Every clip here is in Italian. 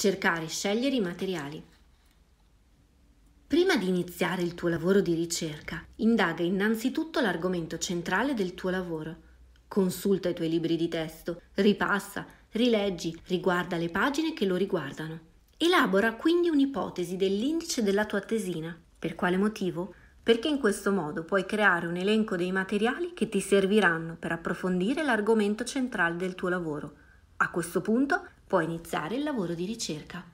cercare e scegliere i materiali. Prima di iniziare il tuo lavoro di ricerca, indaga innanzitutto l'argomento centrale del tuo lavoro. Consulta i tuoi libri di testo, ripassa, rileggi, riguarda le pagine che lo riguardano. Elabora quindi un'ipotesi dell'indice della tua tesina. Per quale motivo? Perché in questo modo puoi creare un elenco dei materiali che ti serviranno per approfondire l'argomento centrale del tuo lavoro. A questo punto puoi iniziare il lavoro di ricerca.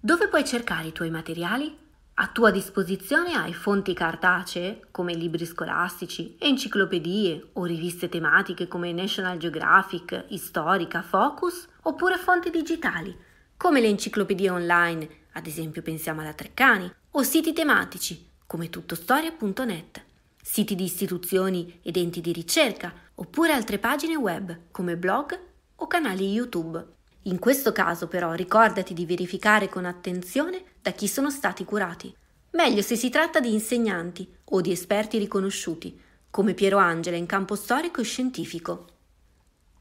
Dove puoi cercare i tuoi materiali? A tua disposizione hai fonti cartacee come libri scolastici, enciclopedie o riviste tematiche come National Geographic, Historica, Focus, oppure fonti digitali come le enciclopedie online, ad esempio pensiamo alla Treccani, o siti tematici come tuttostoria.net, siti di istituzioni ed enti di ricerca, oppure altre pagine web come blog o canali YouTube. In questo caso però ricordati di verificare con attenzione da chi sono stati curati. Meglio se si tratta di insegnanti o di esperti riconosciuti, come Piero Angela in campo storico e scientifico.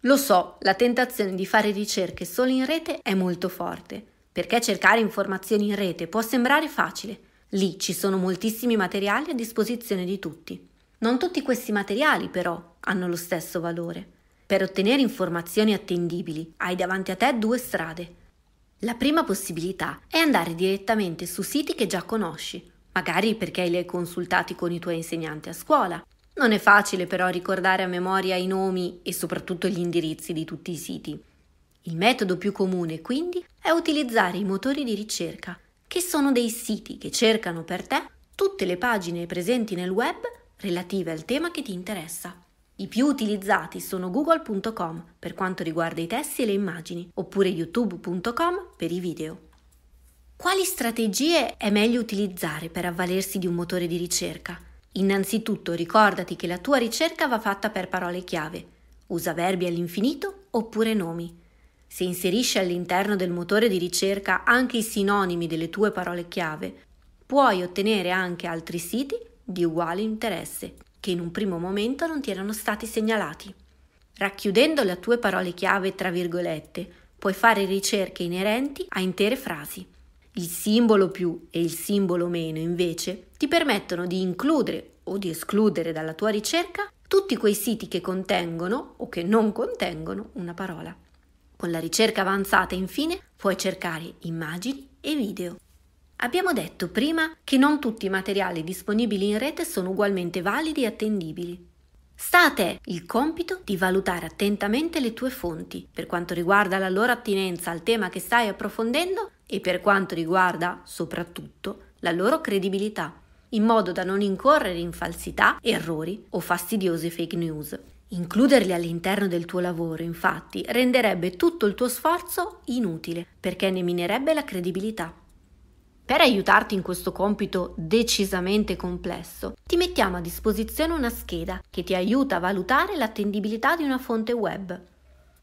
Lo so, la tentazione di fare ricerche solo in rete è molto forte, perché cercare informazioni in rete può sembrare facile. Lì ci sono moltissimi materiali a disposizione di tutti. Non tutti questi materiali però hanno lo stesso valore. Per ottenere informazioni attendibili hai davanti a te due strade. La prima possibilità è andare direttamente su siti che già conosci, magari perché li hai consultati con i tuoi insegnanti a scuola. Non è facile però ricordare a memoria i nomi e soprattutto gli indirizzi di tutti i siti. Il metodo più comune quindi è utilizzare i motori di ricerca, che sono dei siti che cercano per te tutte le pagine presenti nel web relative al tema che ti interessa. I più utilizzati sono google.com per quanto riguarda i testi e le immagini, oppure youtube.com per i video. Quali strategie è meglio utilizzare per avvalersi di un motore di ricerca? Innanzitutto ricordati che la tua ricerca va fatta per parole chiave. Usa verbi all'infinito oppure nomi. Se inserisci all'interno del motore di ricerca anche i sinonimi delle tue parole chiave, puoi ottenere anche altri siti di uguale interesse che in un primo momento non ti erano stati segnalati. Racchiudendo le tue parole chiave tra virgolette, puoi fare ricerche inerenti a intere frasi. Il simbolo più e il simbolo meno, invece, ti permettono di includere o di escludere dalla tua ricerca tutti quei siti che contengono o che non contengono una parola. Con la ricerca avanzata, infine, puoi cercare immagini e video. Abbiamo detto prima che non tutti i materiali disponibili in rete sono ugualmente validi e attendibili. Sta a te il compito di valutare attentamente le tue fonti per quanto riguarda la loro attinenza al tema che stai approfondendo e per quanto riguarda, soprattutto, la loro credibilità, in modo da non incorrere in falsità, errori o fastidiose fake news. Includerli all'interno del tuo lavoro, infatti, renderebbe tutto il tuo sforzo inutile, perché ne minerebbe la credibilità. Per aiutarti in questo compito decisamente complesso, ti mettiamo a disposizione una scheda che ti aiuta a valutare l'attendibilità di una fonte web.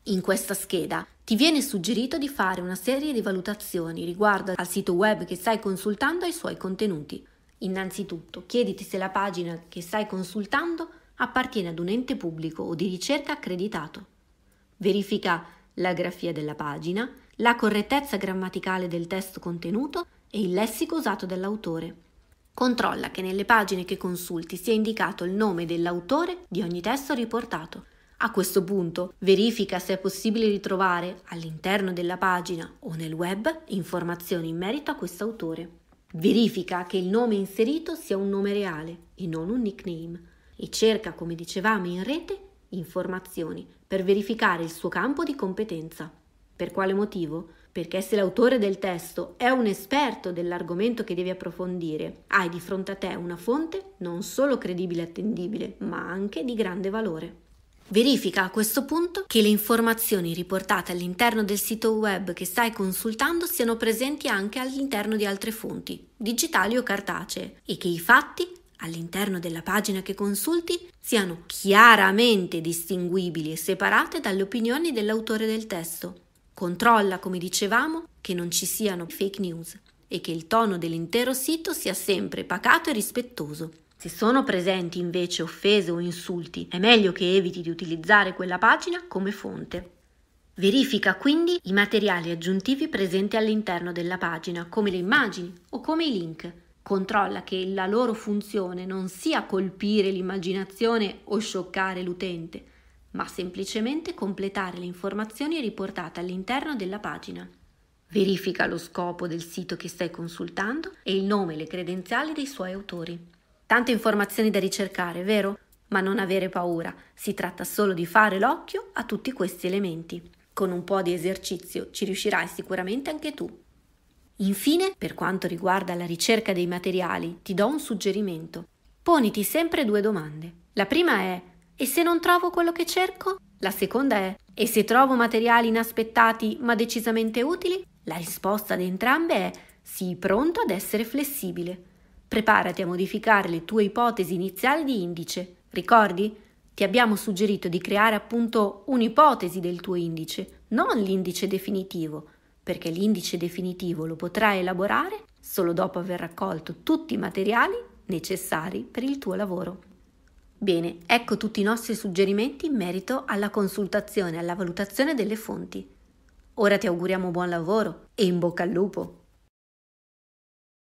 In questa scheda ti viene suggerito di fare una serie di valutazioni riguardo al sito web che stai consultando e ai suoi contenuti. Innanzitutto, chiediti se la pagina che stai consultando appartiene ad un ente pubblico o di ricerca accreditato. Verifica la grafia della pagina, la correttezza grammaticale del testo contenuto e il lessico usato dall'autore. Controlla che nelle pagine che consulti sia indicato il nome dell'autore di ogni testo riportato. A questo punto verifica se è possibile ritrovare all'interno della pagina o nel web informazioni in merito a questo autore. Verifica che il nome inserito sia un nome reale e non un nickname e cerca, come dicevamo in rete, informazioni per verificare il suo campo di competenza. Per quale motivo? perché se l'autore del testo è un esperto dell'argomento che devi approfondire, hai di fronte a te una fonte non solo credibile e attendibile, ma anche di grande valore. Verifica a questo punto che le informazioni riportate all'interno del sito web che stai consultando siano presenti anche all'interno di altre fonti, digitali o cartacee, e che i fatti all'interno della pagina che consulti siano chiaramente distinguibili e separate dalle opinioni dell'autore del testo. Controlla, come dicevamo, che non ci siano fake news e che il tono dell'intero sito sia sempre pacato e rispettoso. Se sono presenti invece offese o insulti, è meglio che eviti di utilizzare quella pagina come fonte. Verifica quindi i materiali aggiuntivi presenti all'interno della pagina, come le immagini o come i link. Controlla che la loro funzione non sia colpire l'immaginazione o scioccare l'utente, ma semplicemente completare le informazioni riportate all'interno della pagina. Verifica lo scopo del sito che stai consultando e il nome e le credenziali dei suoi autori. Tante informazioni da ricercare, vero? Ma non avere paura, si tratta solo di fare l'occhio a tutti questi elementi. Con un po' di esercizio ci riuscirai sicuramente anche tu. Infine, per quanto riguarda la ricerca dei materiali, ti do un suggerimento. Poniti sempre due domande. La prima è e se non trovo quello che cerco? La seconda è e se trovo materiali inaspettati ma decisamente utili? La risposta ad entrambe è sii pronto ad essere flessibile. Preparati a modificare le tue ipotesi iniziali di indice. Ricordi? Ti abbiamo suggerito di creare appunto un'ipotesi del tuo indice, non l'indice definitivo, perché l'indice definitivo lo potrai elaborare solo dopo aver raccolto tutti i materiali necessari per il tuo lavoro. Bene, ecco tutti i nostri suggerimenti in merito alla consultazione e alla valutazione delle fonti. Ora ti auguriamo buon lavoro e in bocca al lupo!